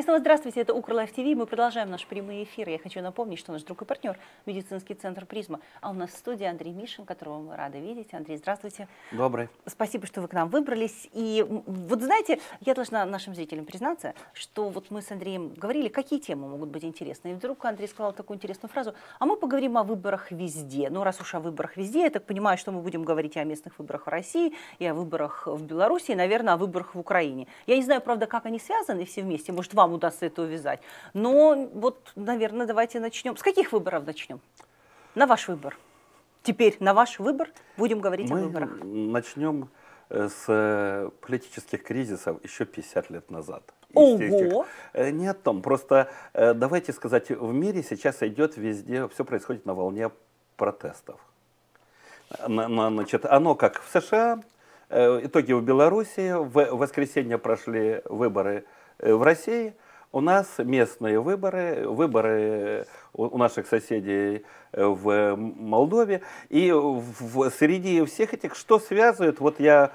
И снова здравствуйте, это Укрлайф ТВ. Мы продолжаем наш прямой эфир. Я хочу напомнить, что наш друг и партнер – медицинский центр «Призма». А у нас в студии Андрей Мишин, которого мы рады видеть. Андрей, здравствуйте. Добрый. Спасибо, что вы к нам выбрались. И вот знаете, я должна нашим зрителям признаться, что вот мы с Андреем говорили, какие темы могут быть интересны. И вдруг Андрей сказал такую интересную фразу, а мы поговорим о выборах везде. Ну, раз уж о выборах везде, я так понимаю, что мы будем говорить и о местных выборах в России, и о выборах в Беларуси, и, наверное, о выборах в Украине. Я не знаю, правда, как они связаны все вместе. Может, вам вам удастся это увязать. Но вот, наверное, давайте начнем. С каких выборов начнем? На ваш выбор. Теперь на ваш выбор будем говорить Мы о выборах. Начнем э, с э, политических кризисов еще 50 лет назад. Ого! Э, не о том, просто давайте сказать, в мире сейчас идет везде, все происходит на волне протестов. Значит, оно как в США, итоги в Беларуси, в воскресенье прошли выборы Э, в России у нас местные выборы, выборы э, у наших соседей э, в Молдове. И в, среди всех этих, что связывает, вот я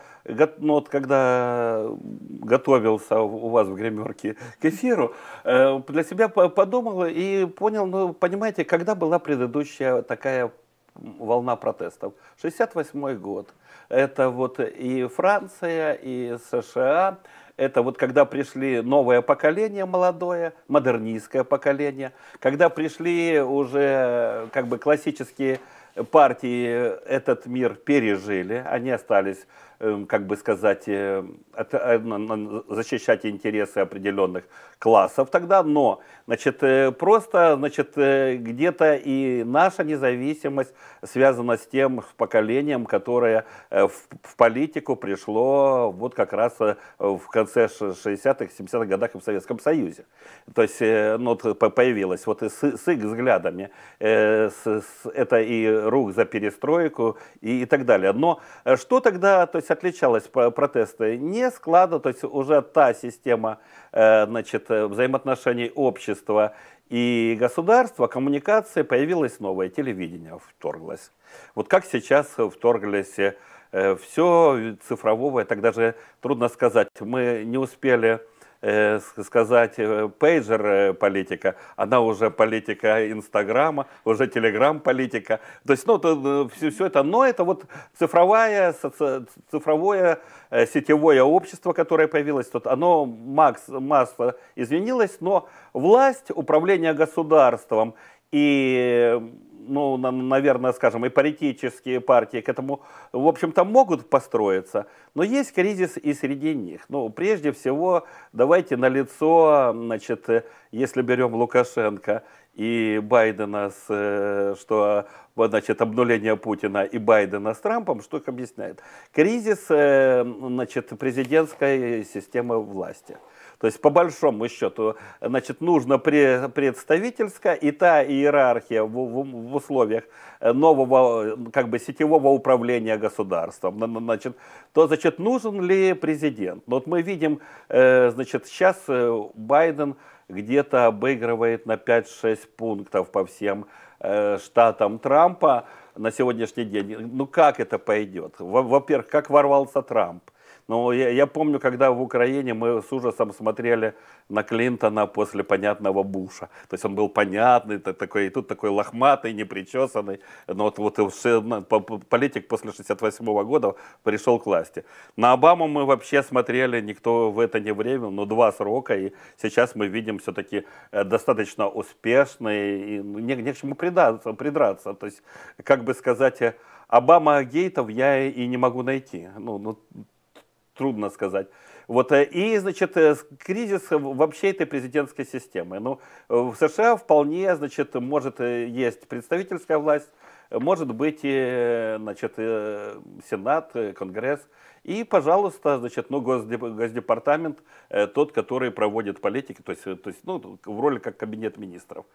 ну, вот когда готовился у вас в гримерке к эфиру, для себя подумал и понял, ну, понимаете, когда была предыдущая такая волна протестов. 68 год. Это вот и Франция, и США, это вот когда пришли новое поколение молодое, модернистское поколение, когда пришли уже э, как бы классические партии этот мир пережили, они остались, эм, как бы сказать, э, э, защищать интересы определенных классов тогда, но значит, э, просто значит, где-то и наша независимость связана с тем поколением, которое в политику пришло вот как раз в конце 60-х, 70-х годах в Советском Союзе. То есть ну, появилось вот с, с их взглядами, это и рух за перестройку и, и так далее. Но э, что тогда то есть, отличалось протесты? Не склада, то есть уже та система э, значит, э, взаимоотношений общества и государства, коммуникации, появилось новое телевидение, вторглось. Вот как сейчас вторглись все цифрового, и тогда же трудно сказать. Мы не успели Э, сказать, э, пейджер э, политика, она уже политика Инстаграма, уже Телеграм политика. То есть, ну, то, все, все это, но это вот цифровая, соци, цифровое сетевое общество, которое появилось тут, оно макс, масса изменилось, но власть, управление государством и ну, наверное, скажем, и паритетические партии к этому, в общем-то, могут построиться, но есть кризис и среди них. Ну, прежде всего, давайте на лицо, значит, если берем Лукашенко и Байдена, с, э, что, значит, обнуление Путина и Байдена с Трампом, что их объясняет? Кризис, э, значит, президентской системы власти – то есть по большому счету, значит, нужно представительская и та иерархия в, в, в условиях нового как бы сетевого управления государством. Значит, то значит нужен ли президент? Ну, вот мы видим, э, значит, сейчас э, Байден где-то обыгрывает на 5-6 пунктов по всем э, штатам Трампа на сегодняшний день. Ну как это пойдет? Во-первых, как ворвался Трамп? Но ну, я, я помню, когда в Украине мы с ужасом смотрели на Клинтона после понятного Буша. То есть он был понятный, такой, и тут такой лохматый, непричесанный. Но вот, вот э, политик после 68 года пришел к власти. На Обаму мы вообще смотрели, никто в это не время, но два срока. И сейчас мы видим все-таки э, достаточно успешный, и ну, не, не к чему придраться, придраться. То есть, как бы сказать, э, Обама гейтов я и не могу найти. Ну, ну трудно сказать. Вот, э, и, значит, э, кризис вообще этой президентской системы. Ну, э, в США вполне, значит, может есть представительская власть, может быть, значит, Сенат, Конгресс, и, пожалуйста, значит, ну, Госдепартамент, тот, который проводит политики, то есть, то есть ну, в роли как кабинет министров.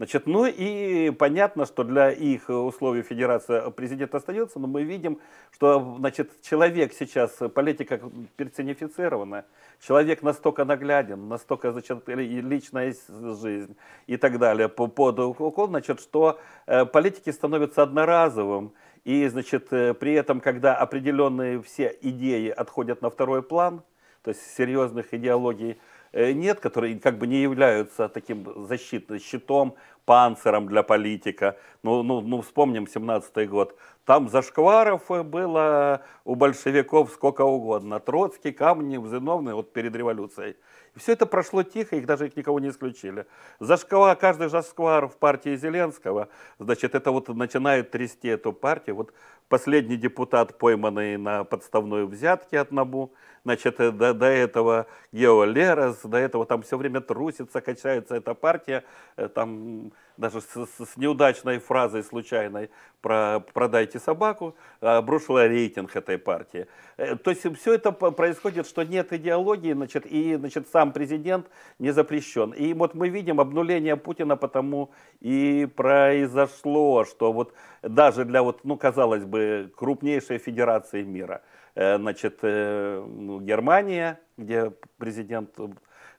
Значит, ну и понятно, что для их условий федерация президент остается, но мы видим, что значит, человек сейчас, политика персонифицирована, человек настолько нагляден, настолько значит, личная жизнь и так далее под укол, значит, что э, политики становятся одноразовым. И, значит, э, при этом, когда определенные все идеи отходят на второй план, то есть серьезных идеологий Э, нет, которые как бы не являются таким защитным щитом, панциром для политика. Ну, ну, ну вспомним 17-й год. Там зашкваров э, было у большевиков сколько угодно. Троцкий, Камни, Зиновный, вот перед революцией. И все это прошло тихо, их даже их никого не исключили. Зашквар, каждый зашквар в партии Зеленского, значит, это вот начинает трясти эту партию. Вот последний депутат, пойманный на подставной взятке от НАБУ, значит, э, до, до этого Гео Лерос, до этого там все время трусится, качается эта партия, э, там даже с, с неудачной фразой случайной про «продайте собаку», э, обрушила рейтинг этой партии. Э, то есть все это происходит, что нет идеологии, значит, и значит, сам президент не запрещен. И вот мы видим обнуление Путина, потому и произошло, что вот даже для, вот, ну, казалось бы, крупнейшей федерации мира, э, значит, ну, Германия, где президент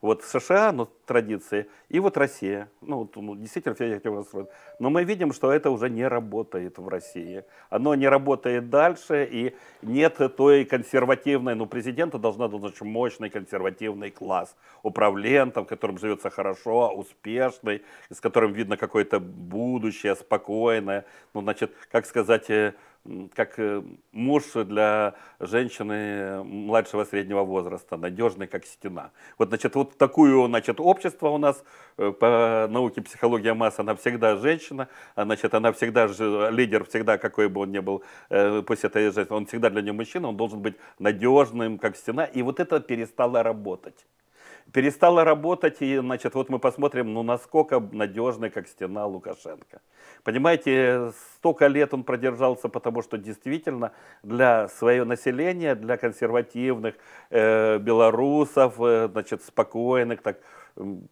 вот США, ну, традиции, и вот Россия. Ну, вот, ну действительно, все эти устроены. Но мы видим, что это уже не работает в России. Оно не работает дальше, и нет той консервативной, ну, президента должна быть очень мощный консервативный класс управлентом, которым живется хорошо, успешный, с которым видно какое-то будущее спокойное. Ну, значит, как сказать, э, как э, муж для женщины младшего среднего возраста, надежный как стена. Вот, значит, вот такую, значит, общество у нас э, по науке психология масс, она всегда женщина, а, значит, она всегда же лидер, всегда какой бы он ни был, э, пусть это и женщина, он всегда для нее мужчина, он должен быть надежным как стена, и вот это перестало работать перестала работать, и, значит, вот мы посмотрим, ну, насколько надежный, как стена Лукашенко. Понимаете, столько лет он продержался, потому что действительно для своего населения, для консервативных э, белорусов, э, значит, спокойных, так,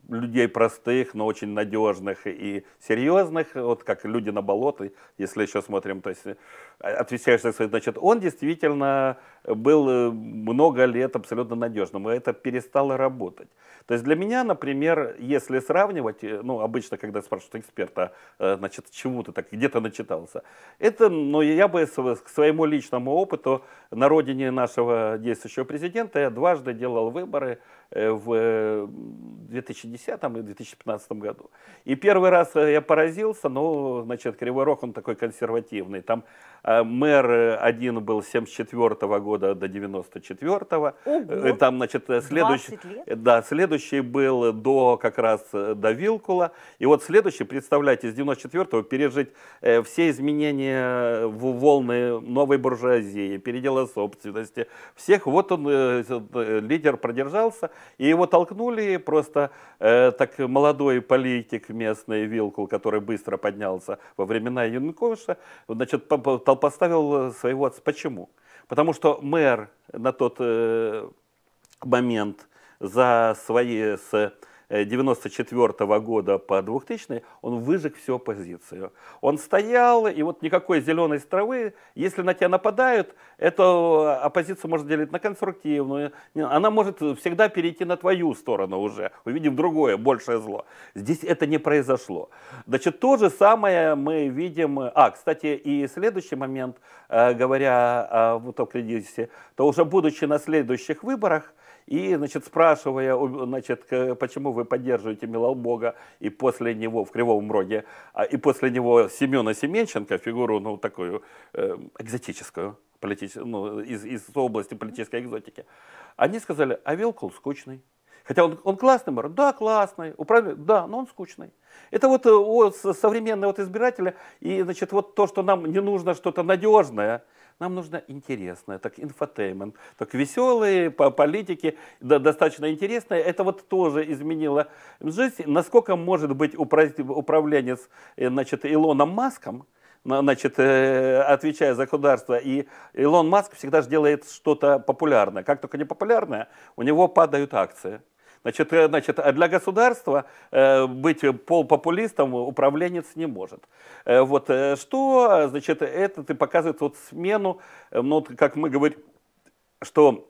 людей простых, но очень надежных и серьезных, вот как люди на болоты если еще смотрим, то есть э, отвечаешь, значит, он действительно был э, много лет абсолютно надежным, и это перестало работать. То есть для меня, например, если сравнивать, э, ну, обычно, когда спрашивают эксперта, э, значит, чему ты так, где то начитался, это, ну, я бы к своему личному опыту на родине нашего действующего президента я дважды делал выборы в 2010 и 2015 году. И первый раз я поразился, ну, значит, Кривой Рог, он такой консервативный, там Э, мэр э, один был с 74 -го года до 94 -го. Э, там, значит, следующий, да, следующий был до как раз до Вилкула. И вот следующий, представляете, с 94 пережить э, все изменения в волны новой буржуазии, передела собственности, всех. Вот он, э, лидер продержался, и его толкнули просто э, так молодой политик местный Вилкул, который быстро поднялся во времена Януковича, значит, поставил э, своего отца. Почему? Потому что мэр на тот э, момент за свои с 94 года по 2000 он выжег всю оппозицию. Он стоял, и вот никакой зеленой травы, если на тебя нападают, эту оппозицию можно делить на конструктивную, она может всегда перейти на твою сторону уже, увидим другое, большее зло. Здесь это не произошло. Значит, то же самое мы видим... А, кстати, и следующий момент, э, говоря вот о кризисе, то уже будучи на следующих выборах, и, значит, спрашивая, значит, почему вы поддерживаете Милолбога и после него в Кривом Роге, а, и после него Семена Семенченко, фигуру, ну, такую э, экзотическую, политич... ну, из, из области политической экзотики, они сказали, а Вилкул скучный. Хотя он, он классный мэр, да, классный, управление, да, но он скучный. Это вот э, о, современные вот избиратели, и значит, вот то, что нам не нужно что-то надежное, нам нужно интересное, так инфотеймент, так веселые по политике, да, достаточно интересное. Это вот тоже изменило жизнь. Насколько может быть управленец э, значит, Илоном Маском, значит, э, отвечая за государство. И Илон Маск всегда же делает что-то популярное. Как только не популярное, у него падают акции. Значит, э, значит, а для государства э, быть полпопулистом управленец не может. Э, вот что, значит, это ты показывает вот смену, ну, как мы говорим, что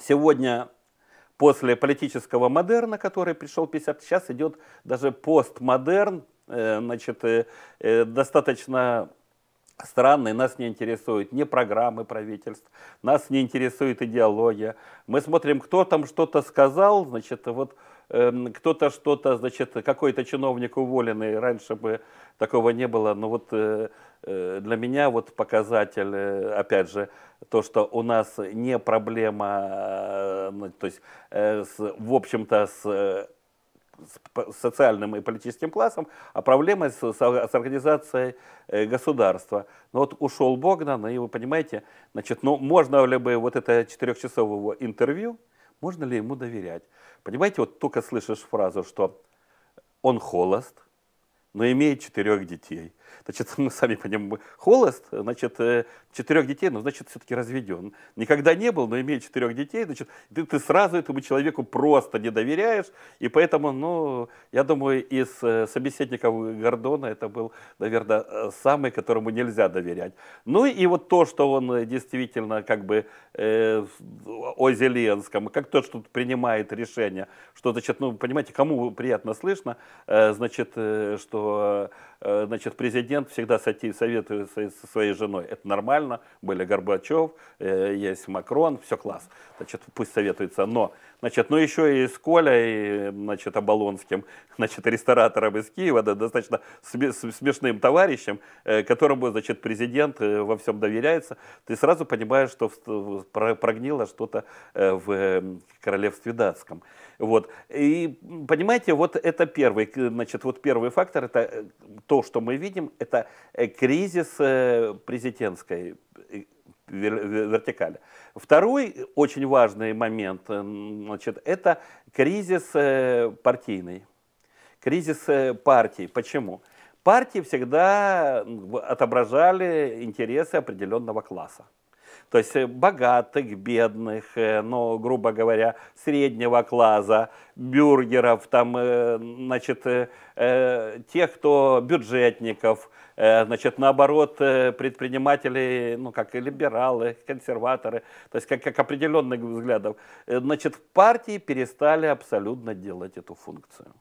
сегодня после политического модерна, который пришел 50, сейчас идет даже постмодерн, значит, достаточно странные, нас не интересуют ни программы правительств, нас не интересует идеология. Мы смотрим, кто там что-то сказал, значит, вот э, кто-то что-то, значит, какой-то чиновник уволенный, раньше бы такого не было, но вот э, э для меня вот показатель, э, опять же, то, что у нас не проблема, э, ну, то есть, в общем-то, с с социальным и политическим классом, а проблема с, с организацией э, государства. Ну вот ушел Богдан, и вы понимаете, значит, ну можно ли бы вот это четырехчасового интервью, можно ли ему доверять? Понимаете, вот только слышишь фразу, что он холост, но имеет четырех детей – Значит, мы сами понимаем, холост, значит, э, четырех детей, ну, значит, все-таки разведен. Никогда не был, но имеет четырех детей, значит, ты, ты сразу этому человеку просто не доверяешь, и поэтому, ну, я думаю, из э, собеседников Гордона это был, наверное, э, самый, которому нельзя доверять. Ну, и вот то, что он действительно, как бы, э, о Зеленском, как тот, что принимает решение, что, значит, ну, понимаете, кому приятно слышно, э, значит, э, что, э, значит, президент президент всегда советуется со своей женой. Это нормально. Были Горбачев, э, есть Макрон, все класс. Значит, пусть советуется. Но Значит, ну еще и с Колей, значит, Оболонским, значит, ресторатором из Киева, да, достаточно смешным товарищем, э, которому, значит, президент э, во всем доверяется, ты сразу понимаешь, что прогнило что-то э, в королевстве датском. Вот. И понимаете, вот это первый, значит, вот первый фактор, это то, что мы видим, это кризис президентской вертикали. Второй очень важный момент э, значит, – это кризис э, партийный, кризис э, партий. Почему? Партии всегда отображали интересы определенного класса то есть э, богатых, бедных, ну, грубо говоря, среднего класса, бюргеров, там, э, значит, тех, кто бюджетников, значит, наоборот, предприниматели, ну, как и либералы, консерваторы, то есть как, как определенных взглядов, значит, в партии перестали абсолютно делать эту функцию.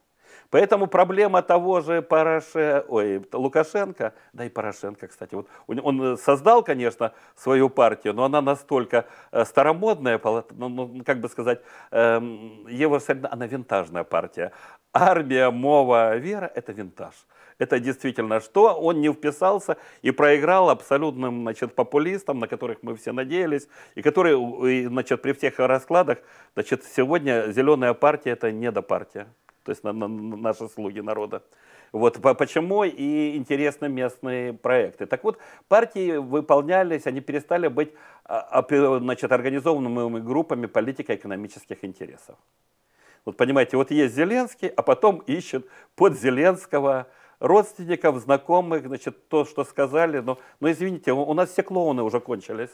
Поэтому проблема того же Параше, ой, Лукашенко, да и Порошенко, кстати, вот он э, создал, конечно, свою партию, но она настолько э, старомодная, ну, ну, ну, как бы сказать, эм, его она винтажная партия. Армия, мова, вера – это винтаж. Это действительно что? Он не вписался и проиграл абсолютным значит, популистам, на которых мы все надеялись, и которые значит, при всех раскладах значит, сегодня зеленая партия – это недопартия то есть на, на, наши слуги народа. Вот почему и интересны местные проекты. Так вот, партии выполнялись, они перестали быть а, а, значит, организованными группами политико-экономических интересов. Вот понимаете, вот есть Зеленский, а потом ищет под Зеленского родственников, знакомых, значит, то, что сказали. Но, но извините, у нас все клоуны уже кончились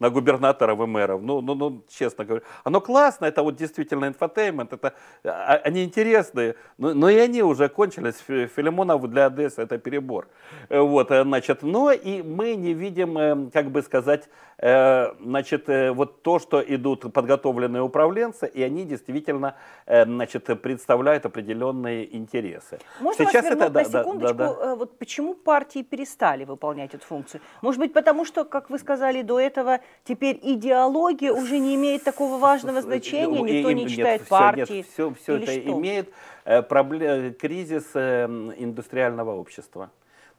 на губернаторов и мэров. Ну, ну, ну, честно говоря. Оно классно, это вот действительно инфотеймент, это, а, они интересные, но, но и они уже кончились. Филимонов для Одессы это перебор. Э, вот, э, значит, но и мы не видим, э, как бы сказать, значит, вот то, что идут подготовленные управленцы, и они действительно, значит, представляют определенные интересы. Можно Сейчас это, да, на секундочку, да, да. вот почему партии перестали выполнять эту функцию? Может быть, потому что, как вы сказали до этого, теперь идеология уже не имеет такого важного значения, э, никто э, не читает нет, партии. Нет, все, все это что? имеет э, проблем, кризис эм, индустриального общества.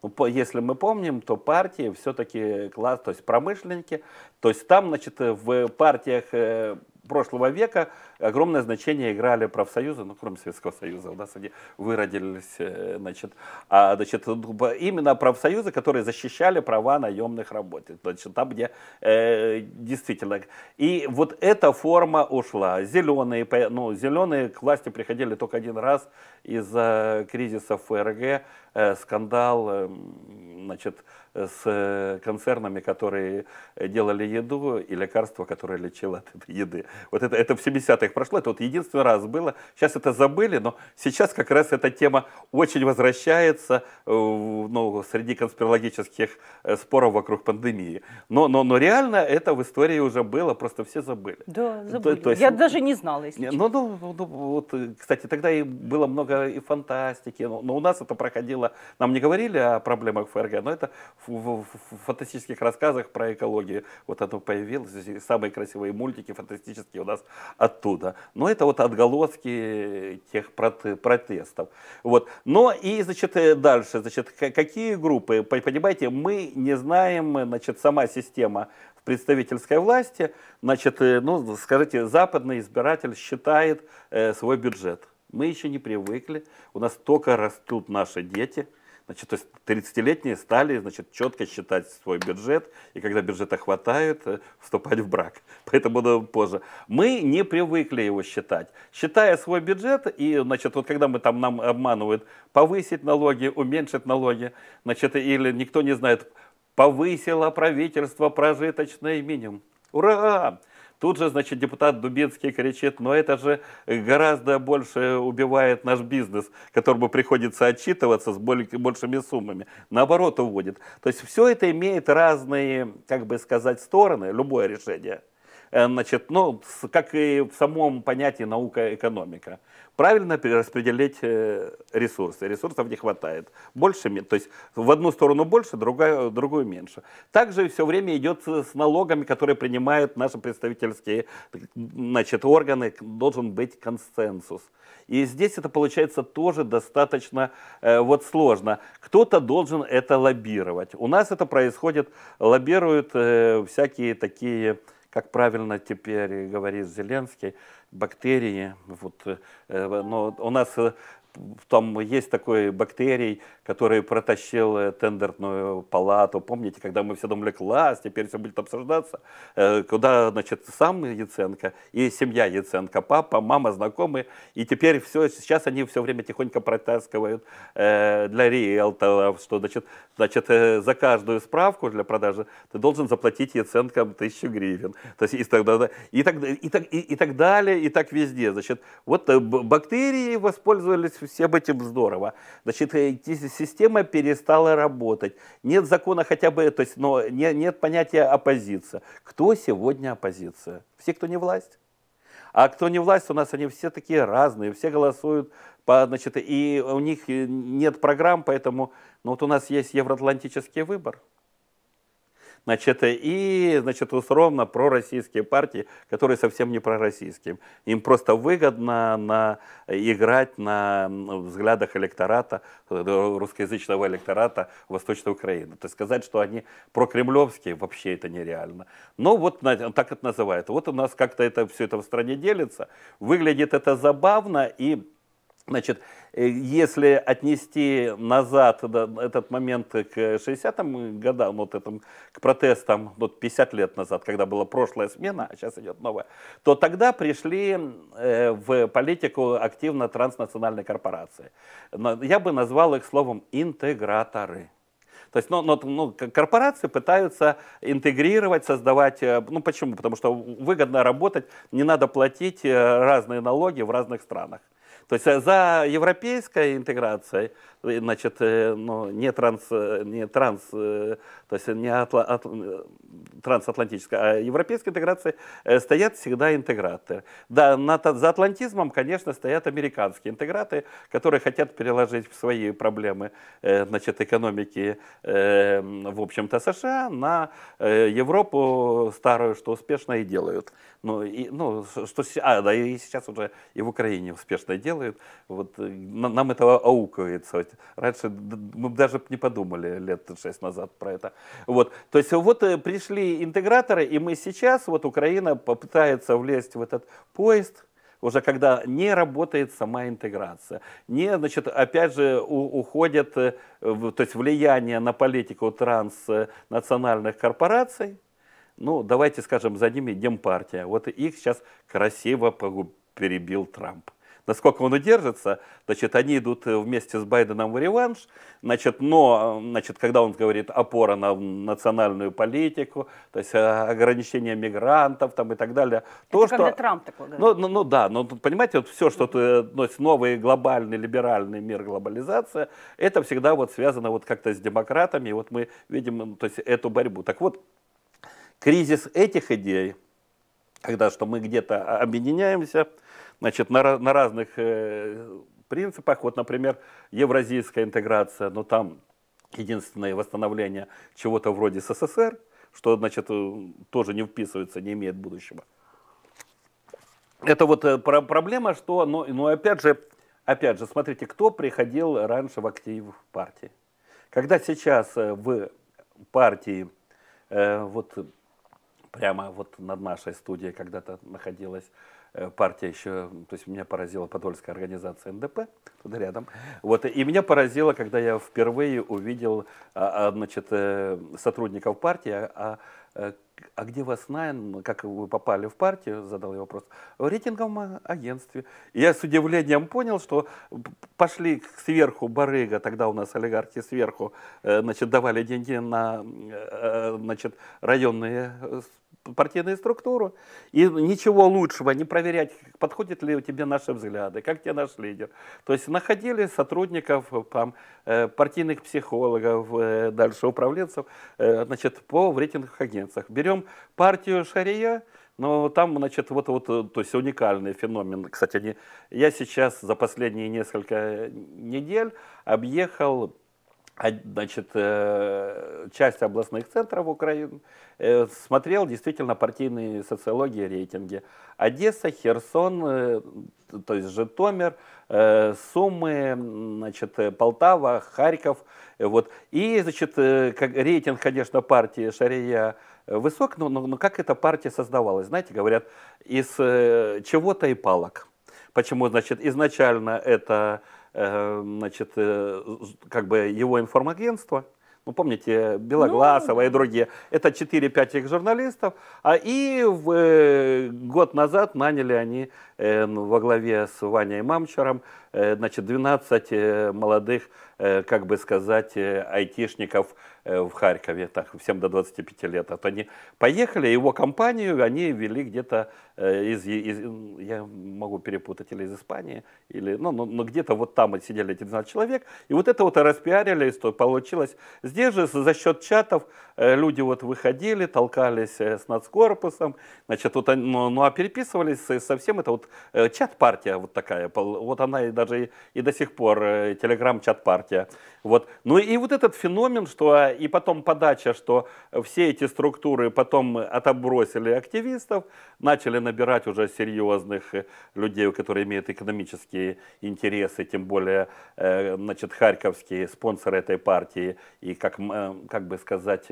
Ну, если мы помним, то партии все-таки класс, то есть промышленники, то есть там, значит, в партиях прошлого века огромное значение играли профсоюзы, ну, кроме Советского Союза, у нас они выродились, э, значит, а, значит, ну, именно профсоюзы, которые защищали права наемных работников, значит, там, где э, действительно. И вот эта форма ушла. Зеленые, ну, зеленые к власти приходили только один раз из-за кризиса ФРГ, э, скандал, э, значит, с э, концернами, которые делали еду и лекарства, которые лечил от этой еды. Вот это, это в 70-х прошло, это вот единственный раз было. Сейчас это забыли, но сейчас как раз эта тема очень возвращается э, ну, среди конспирологических э, споров вокруг пандемии. Но, но, но реально это в истории уже было, просто все забыли. Да, забыли. То, то есть, Я даже не знала, если ну, ну, ну, ну, вот, кстати, тогда и было много и фантастики, но, но у нас это проходило, нам не говорили о проблемах ФРГ, но это в, фантастических рассказах про экологию. Вот это появилось, самые красивые мультики фантастические у нас оттуда. Но это вот отголоски тех протестов. Вот. Но и, значит, э, дальше, значит, какие группы, понимаете, мы не знаем, значит, сама система представительской власти, значит, э, ну, скажите, западный избиратель считает э, свой бюджет. Мы еще не привыкли, у нас только растут наши дети – Значит, то есть 30-летние стали значит, четко считать свой бюджет, и когда бюджета хватает, э, вступать в брак. Поэтому да, позже. Мы не привыкли его считать. Считая свой бюджет, и значит, вот когда мы там нам обманывают, повысить налоги, уменьшить налоги, значит, или никто не знает, повысило правительство прожиточный минимум. Ура! Тут же, значит, депутат Дубинский кричит, но это же гораздо больше убивает наш бизнес, которому приходится отчитываться с большими суммами. Наоборот, уводит. То есть все это имеет разные, как бы сказать, стороны, любое решение э, значит, ну, как и в самом понятии наука-экономика правильно перераспределить э, ресурсы. Ресурсов не хватает. Больше, то есть в одну сторону больше, другая, другую меньше. Также все время идет с налогами, которые принимают наши представительские значит, органы. Должен быть консенсус. И здесь это получается тоже достаточно э, вот сложно. Кто-то должен это лоббировать. У нас это происходит, лоббируют э, всякие такие как правильно теперь говорит Зеленский, бактерии. Вот, э, но у нас э, там есть такой бактерий, который протащил э, тендерную палату. Помните, когда мы все думали, класс, теперь все будет обсуждаться, э, куда, значит, сам Яценко и семья Яценко, папа, мама, знакомые. И теперь все, сейчас они все время тихонько протаскивают э, для риэлторов, что, значит, значит, за каждую справку для продажи ты должен заплатить Яценко тысячу гривен. То есть и тогда, и так, и так, и так далее, и так везде. Значит, вот бактерии воспользовались всем этим здорово. Значит, э, система перестала работать. Нет закона хотя бы, то есть, но не, нет понятия оппозиция. Кто сегодня оппозиция? Все, кто не власть. А кто не власть, у нас они все такие разные, все голосуют, по, значит, и у них э, нет программ, поэтому ну, вот у нас есть евроатлантический выбор. Значит, и значит, условно пророссийские партии, которые совсем не пророссийские. Им просто выгодно на, играть на взглядах электората, э, русскоязычного электората Восточной Украины. То есть сказать, что они прокремлевские, вообще это нереально. Но ну, вот так это называют. Вот у нас как-то это все это в стране делится. Выглядит это забавно и Значит, э, если отнести назад да, этот момент к 60-м годам, вот этому, к протестам, вот 50 лет назад, когда была прошлая смена, а сейчас идет новая, то тогда пришли э, в политику активно транснациональные корпорации. Я бы назвал их словом «интеграторы». То есть ну, ну, ну, корпорации пытаются интегрировать, создавать. Э, ну почему? Потому что выгодно работать, не надо платить э, разные налоги в разных странах. То есть э, за европейской интеграцией значит, э, ну, не, транс, э, не транс, э, то есть не атла, ат, трансатлантическая, а европейской интеграции, стоят всегда интеграторы. Да, над, за атлантизмом, конечно, стоят американские интеграты, которые хотят переложить свои проблемы значит, экономики, в общем-то, США на Европу старую, что успешно и делают. Ну, и, ну, что, а, да, и сейчас уже и в Украине успешно делают. Вот, нам этого аукается Раньше мы даже не подумали лет шесть назад про это. Вот. То есть вот э, пришли интеграторы, и мы сейчас, вот Украина попытается влезть в этот поезд, уже когда не работает сама интеграция. Не, значит, опять же, у, уходит э, то есть влияние на политику транснациональных корпораций. Ну, давайте скажем, за ними Демпартия. Вот их сейчас красиво перебил Трамп насколько он удержится. Значит, они идут э, вместе с Байденом в реванш, значит, но, э, значит, когда он говорит опора на национальную политику, то есть э, ограничение мигрантов там и так далее. Это то, когда что... Трамп такой говорит. Ну, ну, ну да, но понимаете, вот все, что то ну, новый глобальный либеральный мир, глобализация, это всегда вот связано вот как-то с демократами, вот мы видим то есть, эту борьбу. Так вот, кризис этих идей, когда что мы где-то а, объединяемся – значит, на, на разных э, принципах. Вот, например, евразийская интеграция, но ну, там единственное восстановление чего-то вроде СССР, что, значит, э, тоже не вписывается, не имеет будущего. Это вот э, проблема, что, но, но ну, опять же, опять же, смотрите, кто приходил раньше в актив партии. Когда сейчас э, в партии, вот прямо вот над нашей студией когда-то находилась Э, партия еще, то есть меня поразила подольская организация НДП, туда рядом. Вот, и меня поразило, когда я впервые увидел а, а, значит, э, сотрудников партии, а, а, э, а где вас знаем, как вы попали в партию, задал я вопрос, в рейтинговом агентстве. И я с удивлением понял, что пошли сверху барыга, тогда у нас олигархи сверху, значит, давали деньги на значит, районные партийную структуру И ничего лучшего, не проверять, подходят ли у тебя наши взгляды, как тебе наш лидер. То есть находили сотрудников, э, там, э, партийных психологов, э, дальше управленцев, значит, по в рейтинговых агентствах. Берем партию Шария, но там, значит, вот, вот, то есть уникальный феномен. Кстати, они, я сейчас за последние несколько недель объехал а, значит, э, часть областных центров Украины э, смотрел действительно партийные социологии, рейтинги. Одесса, Херсон, э, то есть Житомир, Сумы, значит, Полтава, Харьков. Вот. И значит, рейтинг, конечно, партии Шария высок, но, но, но как эта партия создавалась? Знаете, говорят, из чего-то и палок. Почему, значит, изначально это Э, значит, э, как бы его информагентство, ну, помните, Белогласова ну, и другие. Это 4-5 их журналистов. А и в, э, год назад наняли они э, во главе с Ваней Мамчером э, значит, 12 э, молодых, э, как бы сказать, э, айтишников Э, в Харькове, так, всем до 25 лет. А то они поехали, его компанию они вели где-то э, из, из, я могу перепутать, или из Испании, или, ну, ну но ну, где-то вот там сидели эти 12 человек, и вот это вот распиарили, что получилось. Здесь же за счет чатов э, люди вот выходили, толкались с нацкорпусом, значит, вот, ну, ну а переписывались совсем, это вот чат-партия вот такая, вот она и даже и, и до сих пор, телеграм-чат-партия. Вот. Ну и вот этот феномен, что а, и потом подача, что все эти структуры потом отобросили активистов, начали набирать уже серьезных э, людей, которые имеют экономические интересы, тем более э, значит, харьковские спонсоры этой партии и, как, э, как бы сказать,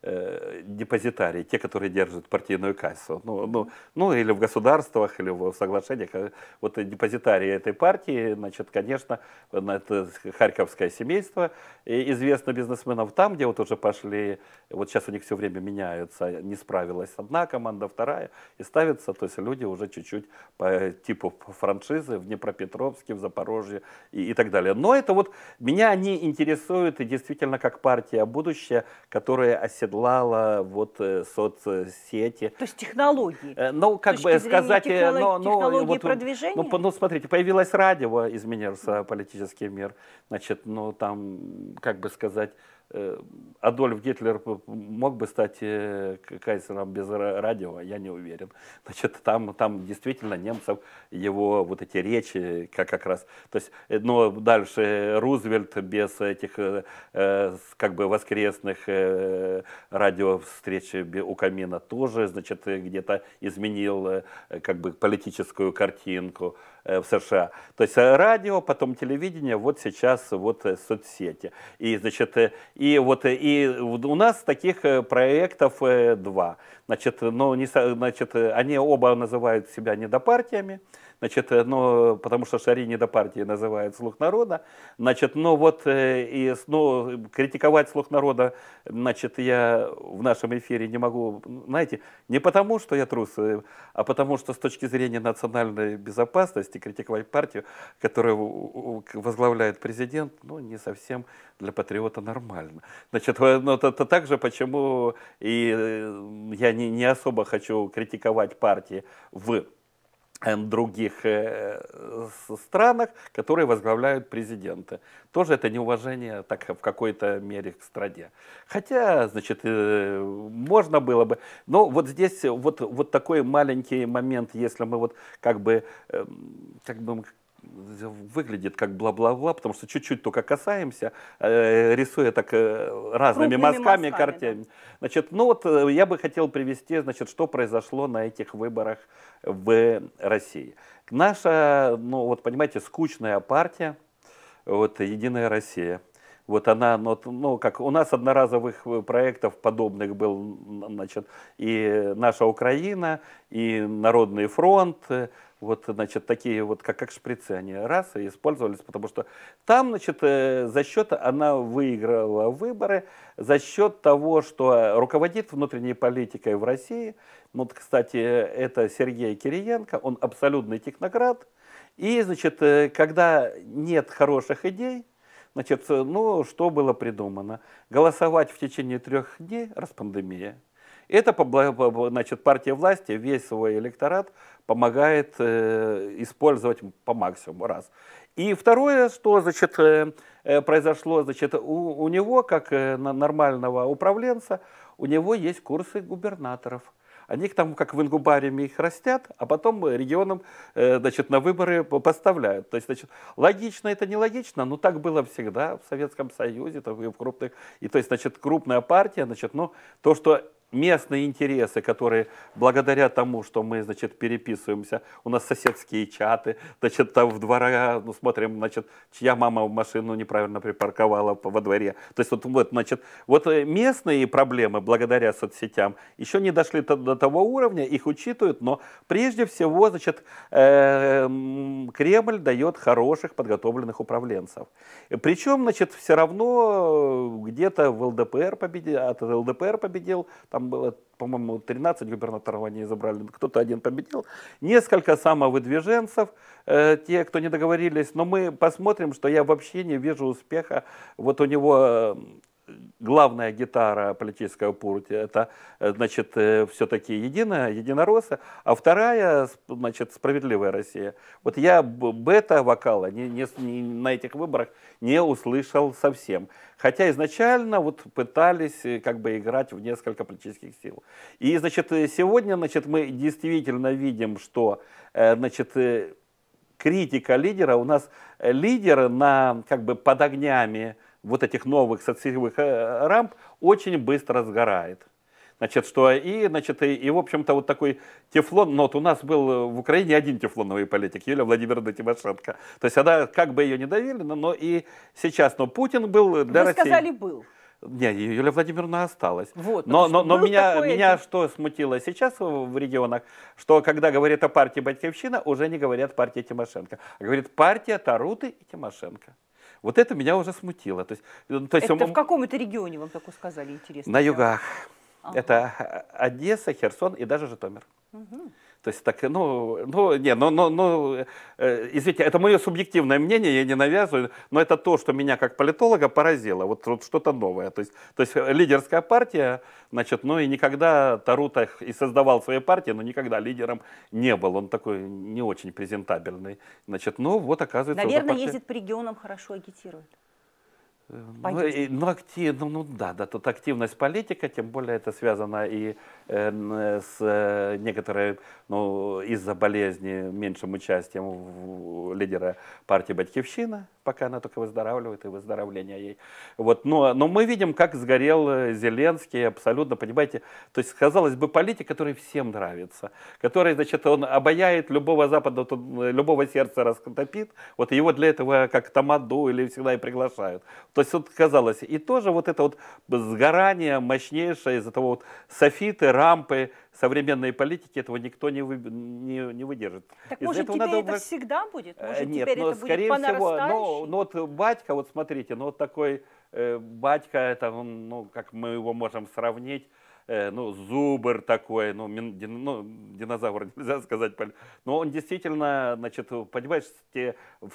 Э, депозитарии, те, которые держат партийную кассу, ну, ну, ну или в государствах, или в соглашениях, э, вот депозитарии этой партии, значит, конечно, это харьковское семейство, и известно бизнесменов там, где вот уже пошли, вот сейчас у них все время меняются, не справилась одна команда, вторая, и ставится, то есть люди уже чуть-чуть по типу франшизы в Днепропетровске, в Запорожье и, и так далее. Но это вот, меня они интересуют, и действительно, как партия будущее, которая оседает оседлала вот э, соцсети. То есть технологии. Э, ну, как бы сказать, э, технолог... но, но, технологии вот, продвижения? Ну, ну, смотрите, появилось радио, изменился политический мир. Значит, ну, там, как бы сказать, Э, Адольф Гитлер мог бы стать э, кайзером без радио, я не уверен. Значит, там, там действительно немцев его вот эти речи как, как раз... То есть, э, но дальше Рузвельт без этих как бы воскресных радио встреч у камина тоже, значит, где-то изменил как бы политическую картинку. Э, в США. То есть э, радио, потом телевидение, вот сейчас вот э, соцсети. И, значит, и вот и у нас таких проектов два. Значит, но не, значит, они оба называют себя недопартиями. партиями Значит, э, ну, потому что Шари не до партии называют слух народа. Значит, ну вот, э, и, ну, критиковать слух народа, значит, я в нашем эфире не могу, знаете, не потому, что я трус, э, а потому что с точки зрения национальной безопасности критиковать партию, которую возглавляет президент, ну, не совсем для патриота нормально. Значит, ну, это, это также почему и я не, не особо хочу критиковать партии в Эм, других э, странах, которые возглавляют президенты. Тоже это неуважение так в какой-то мере к стране. Хотя, значит, э, можно было бы. Но вот здесь вот, вот такой маленький момент, если мы вот как бы, эм, как бы выглядит как бла-бла-бла, потому что чуть-чуть только касаемся, э, рисуя так э, разными Крупными мазками, мазками картинами. Да. Значит, ну вот э, я бы хотел привести, значит, что произошло на этих выборах в России. Наша, ну вот понимаете, скучная партия, вот «Единая Россия», вот она, ну, ну как у нас одноразовых э, проектов подобных был, значит, и наша Украина, и Народный фронт, вот, значит, такие вот, как, как шприцы, они раз и использовались, потому что там, значит, э, за счет, она выиграла выборы, за счет того, что руководит внутренней политикой в России, ну, вот, кстати, это Сергей Кириенко, он абсолютный техноград. и, значит, э, когда нет хороших идей, значит, э, ну, что было придумано? Голосовать в течение трех дней, раз пандемия – это значит, партия власти, весь свой электорат помогает э, использовать по максимуму, раз. И второе, что значит, э, э, произошло, значит, у, у него, как э, нормального управленца, у него есть курсы губернаторов – они их там как в ингубариуме их растят, а потом регионам значит, на выборы поставляют. То есть, значит, логично это нелогично, но так было всегда в Советском Союзе, и в крупных, и то есть, значит, крупная партия, значит, ну, то, что местные интересы, которые благодаря тому, что мы, значит, переписываемся, у нас соседские чаты, значит, там в двора, ну, смотрим, значит, чья мама машину неправильно припарковала во дворе. То есть вот, вот значит, вот э, местные проблемы благодаря соцсетям еще не дошли до того уровня, их учитывают, но прежде всего, значит, э, Кремль дает хороших подготовленных управленцев. Причем, значит, все равно э, где-то в ЛДПР победил, от ЛДПР победил, там там было, по-моему, 13 губернаторов они избрали, кто-то один победил, несколько самовыдвиженцев, э, те, кто не договорились, но мы посмотрим, что я вообще не вижу успеха. Вот у него э, главная гитара политической пурти, это, э, значит, э, все-таки единая, единоросы, а вторая, значит, справедливая Россия. Вот я бета-вокала не, не, не, на этих выборах не услышал совсем. Хотя изначально вот пытались э, как бы играть в несколько политических сил. И, значит, сегодня, значит, мы действительно видим, что, значит, критика лидера, у нас лидеры на, как бы под огнями вот этих новых социальных э, рамп очень быстро сгорает. Значит, что и, значит, и, и в общем-то, вот такой тефлон, но вот у нас был э, в Украине один тефлоновый политик, Юлия Владимировна Тимошенко. То есть она, как бы ее не давили, но, но и сейчас, но Путин был для Вы России... сказали «был». Не, Юлия Владимировна осталась. Вот, но но, но меня, меня что смутило сейчас в регионах, что когда говорят о партии «Батьковщина», уже не говорят партия Тимошенко, а говорят партия Таруты и Тимошенко. Вот это меня уже смутило. То есть, ну, то есть это он, в каком это регионе вам такое сказали, интересно? На югах. Ага. Это Одесса, Херсон и даже Житомир. Угу. То есть так, ну, ну, не, ну, ну, ну, э, извините, это мое субъективное мнение, я не навязываю, но это то, что меня как политолога поразило, вот, вот что-то новое. То есть, то есть э, лидерская партия, значит, ну и никогда Тарута и создавал свои партии, но никогда лидером не был, он такой не очень презентабельный. Значит, ну вот оказывается... Наверное, партия... ездит по регионам, хорошо агитирует. Политика. Ну, э, ну, актив, ну, ну да, да, тут активность политика, тем более это связано и э, э с э, некоторой, ну, из-за болезни меньшим участием в, в, лидера партии «Батькивщина», пока она только выздоравливает, и выздоровление ей. Вот, но, но мы видим, как сгорел э, Зеленский, абсолютно, понимаете, то есть, казалось бы, политик, который всем нравится, который, значит, он обаяет любого запада, любого сердца раскотопит, вот его для этого как тамаду или всегда и приглашают то есть вот казалось, и тоже вот это вот сгорание мощнейшее из-за того вот софиты, рампы, современной политики этого никто не, вы, не, не выдержит. Так может теперь надо... это всегда будет? Э, может Нет, теперь но, это скорее будет всего, но, ну, но ну, вот батька, вот смотрите, ну вот такой э, батька, это он, ну как мы его можем сравнить, Э, ну, зубр такой, ну, дин, ну, динозавр нельзя сказать, но он действительно, значит, понимаешь,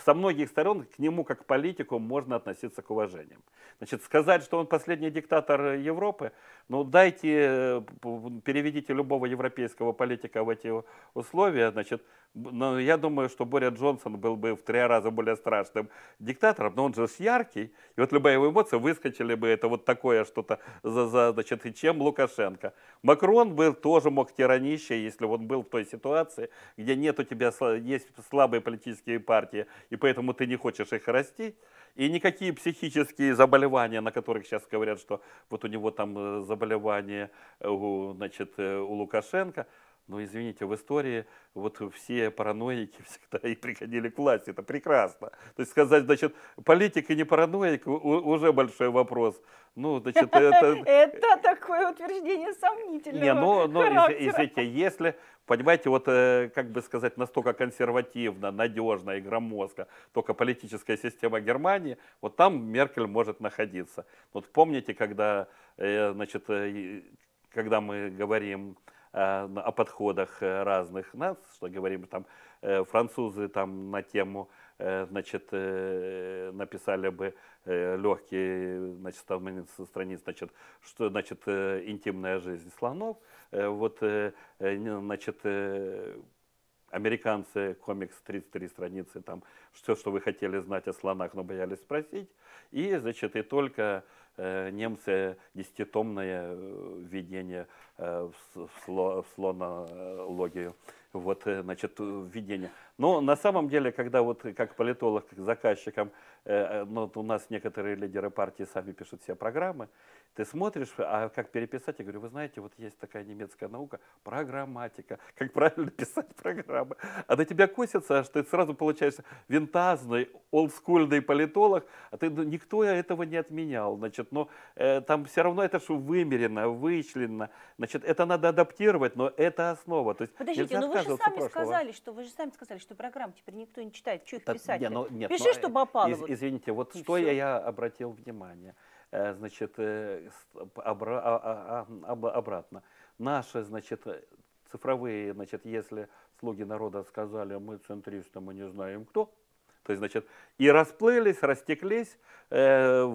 со многих сторон к нему как к политику можно относиться к уважением. Значит, сказать, что он последний диктатор Европы, ну, дайте, э, переведите любого европейского политика в эти условия, значит, но я думаю, что Боря Джонсон был бы в три раза более страшным диктатором, но он же яркий, и вот любая его эмоция выскочили бы, это вот такое что-то, за, за, значит, и чем Лукашенко Порошенко. Макрон был тоже мог тиранище, если он был в той ситуации, где нет у тебя есть слабые политические партии, и поэтому ты не хочешь их расти, И никакие психические заболевания, на которых сейчас говорят, что вот у него там э, заболевание значит, э, у Лукашенко – но ну, извините, в истории вот все параноики всегда и приходили к власти, это прекрасно. То есть сказать, значит, политик и не параноик уже большой вопрос. Ну, значит, это... Это такое утверждение сомнительное. Не, ну, ну извините, если, понимаете, вот, э, как бы сказать, настолько консервативно, надежно и громоздко только политическая система Германии, вот там Меркель может находиться. Вот помните, когда, э, значит, э, когда мы говорим Э, о подходах э, разных нас, что говорим там э, французы там на тему значит, написали бы легкие значит, страниц, значит, что значит интимная жизнь слонов. Вот, значит, американцы, комикс 33 страницы, там все, что вы хотели знать о слонах, но боялись спросить. И, значит, и только Э, немцы десятитомное э, введение э, в слонологию. Вот, значит, введение. Но на самом деле, когда вот как политолог, как заказчиком, но ну, у нас некоторые лидеры партии сами пишут все программы, ты смотришь, а как переписать? Я говорю, вы знаете, вот есть такая немецкая наука, программатика, как правильно писать программы. А до тебя косится, что ты сразу получаешься винтазный, олдскульный политолог, а ты, ну, никто этого не отменял, значит, но э, там все равно это что вымерено, вычлено, значит, это надо адаптировать, но это основа. То есть, Подождите, но ну вы же сами прошлого. сказали, что вы же сами сказали, что программ теперь никто не читает, что их писать? Не, ну, нет, Пиши, ну, а чтобы опало. Из, Извините, вот что все. я обратил внимание – значит, обратно. Наши, значит, э, цифровые, значит, если слуги народа сказали, мы центристы, мы не знаем кто, то есть, значит, и расплылись, растеклись, э,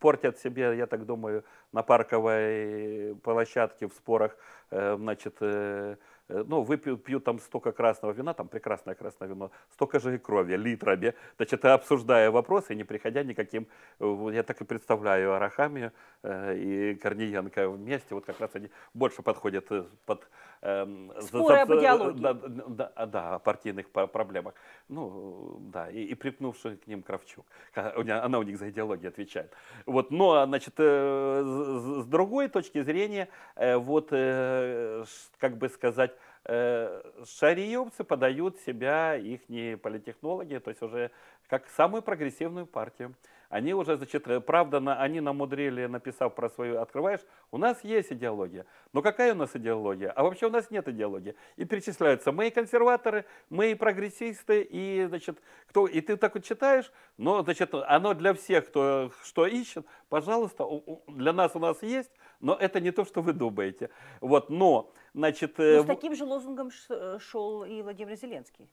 портят себе, я так думаю, на парковой площадке в спорах, э, значит, э, Э, ну, выпью пью там столько красного вина, там прекрасное красное вино, столько же и крови, литрами, значит, обсуждая вопрос, и не приходя никаким, э, я так и представляю Арахами э, и Корниенко вместе, вот как раз они больше подходят под... Эм, Споры за, об идеологии. Да, да, а, да, о партийных проблемах. Ну, да, и, и припнувший к ним Кравчук. Она у них за идеологию отвечает. Вот, но, значит, с другой точки зрения, вот, как бы сказать, Э, шариевцы подают себя, их не политехнологи, то есть уже как самую прогрессивную партию они уже, значит, правда, на, они намудрили, написав про свою «Открываешь», у нас есть идеология. Но какая у нас идеология? А вообще у нас нет идеологии. И перечисляются мы и консерваторы, мы и прогрессисты, и, значит, кто, и ты так вот читаешь, но, значит, оно для всех, кто что ищет, пожалуйста, для нас у нас есть, но это не то, что вы думаете. Вот, но, значит... Э, но ну, с таким же лозунгом э, шел и Владимир Зеленский.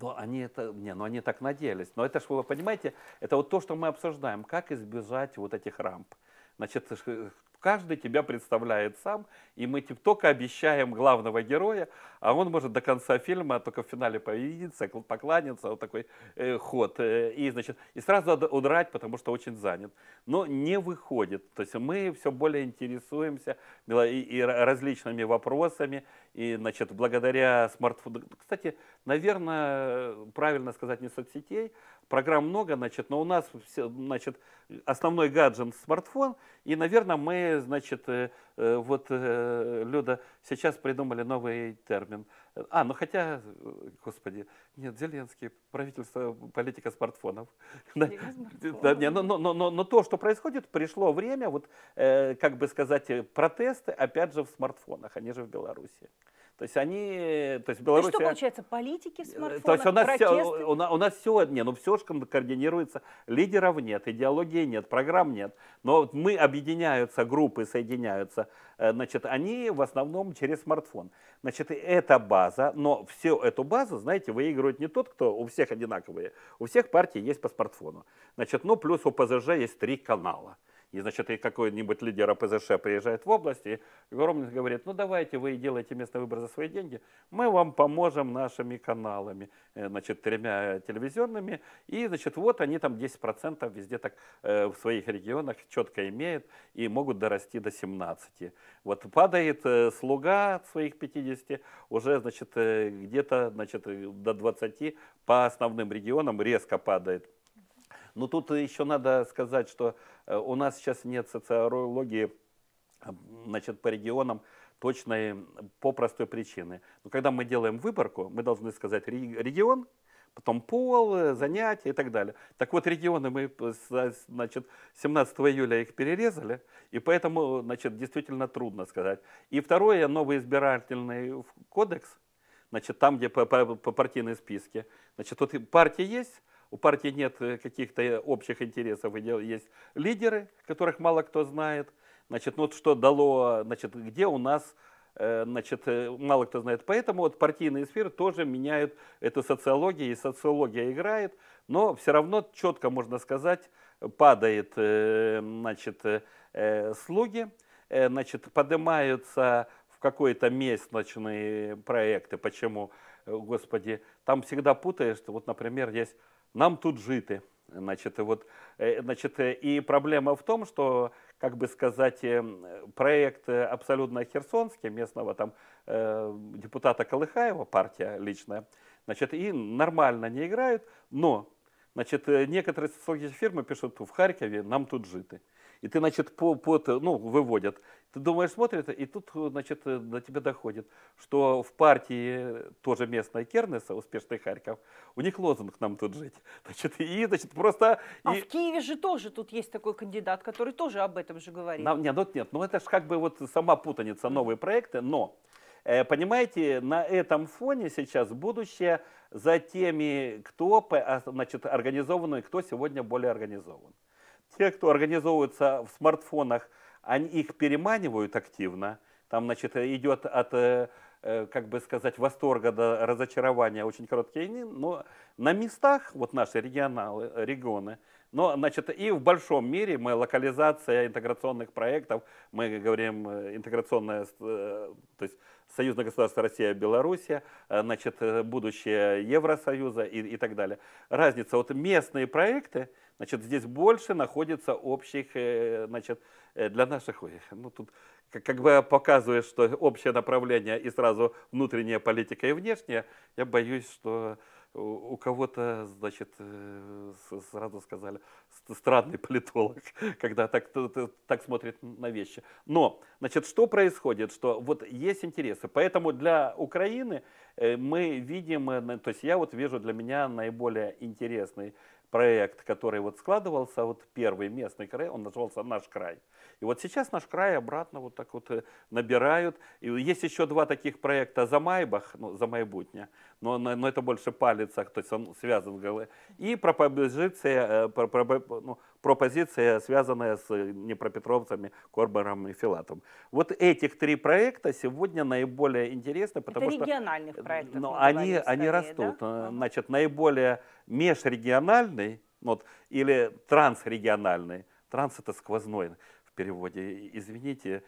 Но они это, не, но они так надеялись. Но это же, вы понимаете, это вот то, что мы обсуждаем, как избежать вот этих рамп. Значит, э, Каждый тебя представляет сам, и мы типа, только обещаем главного героя, а он может до конца фильма только в финале повидеться, покланяться, вот такой э, ход. Э, и, значит, и сразу удрать, потому что очень занят. Но не выходит. То есть мы все более интересуемся и, и различными вопросами, и, значит, благодаря смартфону... Кстати, наверное, правильно сказать не соцсетей, Программ много, значит, но у нас все, значит, основной гаджет смартфон, и, наверное, мы, значит, э, э, вот, э, Люда, сейчас придумали новый термин. А, ну хотя, господи, нет, Зеленский, правительство, политика смартфонов. Да, да, не, но, но, но, но то, что происходит, пришло время, вот, э, как бы сказать, протесты, опять же, в смартфонах, они же в Беларуси. То есть они, то есть Беларусь... что получается, политики смартфонов, То есть у нас, протесты? все, у, у нас все, не, ну все же координируется, лидеров нет, идеологии нет, программ нет, но мы объединяются, группы соединяются, э, значит, они в основном через смартфон. Значит, это база, но всю эту базу, знаете, выигрывает не тот, кто у всех одинаковые, у всех партий есть по смартфону. Значит, ну плюс у ПЗЖ есть три канала. И, значит, и какой-нибудь лидер ОПЗШ приезжает в область, и Горомнин говорит, ну давайте вы делаете местный выбор за свои деньги, мы вам поможем нашими каналами, э, значит, тремя телевизионными, и, значит, вот они там 10% везде так э, в своих регионах четко имеют и могут дорасти до 17. Вот падает э, слуга от своих 50, уже, значит, где-то, значит, до 20 по основным регионам резко падает но тут еще надо сказать, что э, у нас сейчас нет социологии э, значит, по регионам точной по простой причине. Но когда мы делаем выборку, мы должны сказать регион, потом пол, э, занятия и так далее. Так вот, регионы мы значит, 17 июля их перерезали, и поэтому значит, действительно трудно сказать. И второе, новый избирательный кодекс, значит, там, где по, по, по партийной списке, значит, тут партии есть, у партии нет э, каких-то э, общих интересов, есть лидеры, которых мало кто знает. Значит, ну что дало, значит, где у нас э, значит, мало кто знает. Поэтому вот партийные сферы тоже меняют эту социологию, и социология играет, но все равно четко, можно сказать, падает, значит, слуги, значит, поднимаются в какой-то местночные проекты. Почему, господи, там всегда путаешь, вот, например, есть нам тут жити. Значит, вот, э, значит, э, и проблема в том, что, как бы сказать, э, проект абсолютно херсонский, местного там э, депутата Колыхаева, партия личная, значит, и нормально не играют, но, значит, некоторые социологические фирмы пишут, в Харькове нам тут житы. И ты, значит, по, по, ну, выводят. Ты думаешь, смотрит, и тут, значит, до тебя доходит, что в партии тоже местной Кернеса, успешный Харьков, у них лозунг «Нам тут жить». Значит, и, значит, просто... А и... в Киеве же тоже тут есть такой кандидат, который тоже об этом же говорит. Нам, нет, ну, нет, ну это же как бы вот сама путаница, новые проекты, но... Э, понимаете, на этом фоне сейчас будущее за теми, кто а, значит, организованный, кто сегодня более организован те, кто организовывается в смартфонах, они их переманивают активно. Там, значит, идет от, э, э, как бы сказать, восторга до разочарования очень короткие дни. Но на местах, вот наши регионалы, регионы, но, значит, и в большом мире мы локализация интеграционных проектов, мы говорим э, интеграционная, то есть союзное государство Россия, Беларусь, значит, будущее Евросоюза и, и так далее. Разница, вот местные проекты, Значит, здесь больше находится общих, э, значит, э, для наших, ну тут как, как бы показывает, что общее направление и сразу внутренняя политика и внешняя, я боюсь, что у кого-то, значит, э, сразу сказали, странный политолог, когда так, так смотрит на вещи. Но, значит, что происходит, что вот есть интересы, поэтому для Украины мы видим, то есть я вот вижу для меня наиболее интересный проект, который вот складывался, вот первый местный край, он назывался «Наш край». И вот сейчас «Наш край» обратно вот так вот э, набирают. И есть еще два таких проекта за майбах, ну, за «Замайбутня», но, но, но это больше палицах, то есть он связан с головой. И про побежиция, э, про, про, ну, пропозиция, связанная с Днепропетровцами, э, Корбером и Филатом. Вот этих три проекта сегодня наиболее интересны, потому Это региональных что э, проектов. Но ну, они, скорее, они растут. Да? Э, значит, наиболее межрегиональный ну вот, или трансрегиональный. Транс это сквозной в переводе. Извините,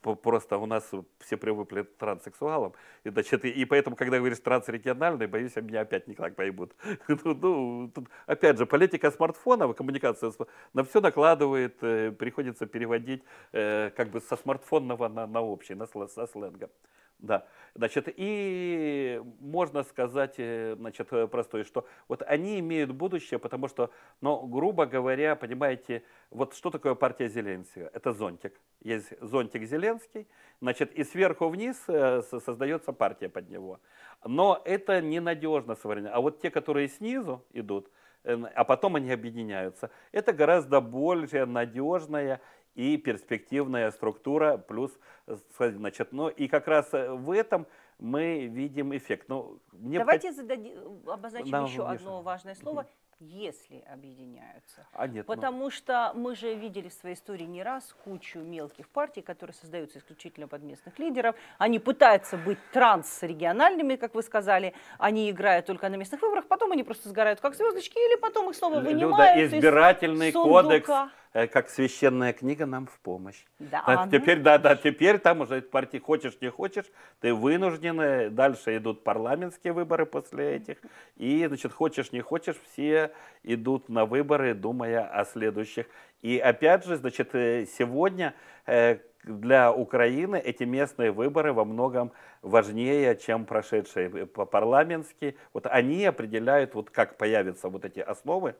Просто у нас все привыкли к транссексуалам. И, значит, и, и поэтому, когда говоришь трансрегиональный, боюсь, меня опять не так поймут. Ну, ну, тут, опять же, политика смартфонов, коммуникация на все накладывает, э, приходится переводить э, как бы со смартфонного на, на общий, на, со сленга. Да. Значит, и можно сказать, э, значит, э, простое, что вот они имеют будущее, потому что, ну, грубо говоря, понимаете, вот что такое партия Зеленского? Это зонтик. Есть зонтик Зеленский, значит, и сверху вниз э, создается партия под него. Но это ненадежно современно. А вот те, которые снизу идут, а потом они объединяются. Это гораздо более надежная и перспективная структура плюс, э, значит, ну и как раз э, в этом мы видим эффект. Ну, мне Давайте под... зададим, э, обозначим Нам еще внешне. одно важное слово. Если объединяются. А нет, ну. Потому ну... что мы же видели в своей истории не раз кучу мелких партий, которые создаются исключительно под местных лидеров. Они пытаются быть трансрегиональными, как вы сказали. Они играют только на местных выборах. Потом они просто сгорают как звездочки. Или потом их снова вынимают Люда, избирательный из сундука. кодекс Э, как священная книга нам в помощь. Да, а теперь, да, да, теперь там уже партии хочешь, не хочешь, ты вынуждены. Дальше идут парламентские выборы после этих. И, значит, хочешь, не хочешь, все идут на выборы, думая о следующих. И опять же, значит, э, сегодня э, для Украины эти местные выборы во многом важнее, чем прошедшие парламентские. Вот они определяют, вот как появятся вот эти основы,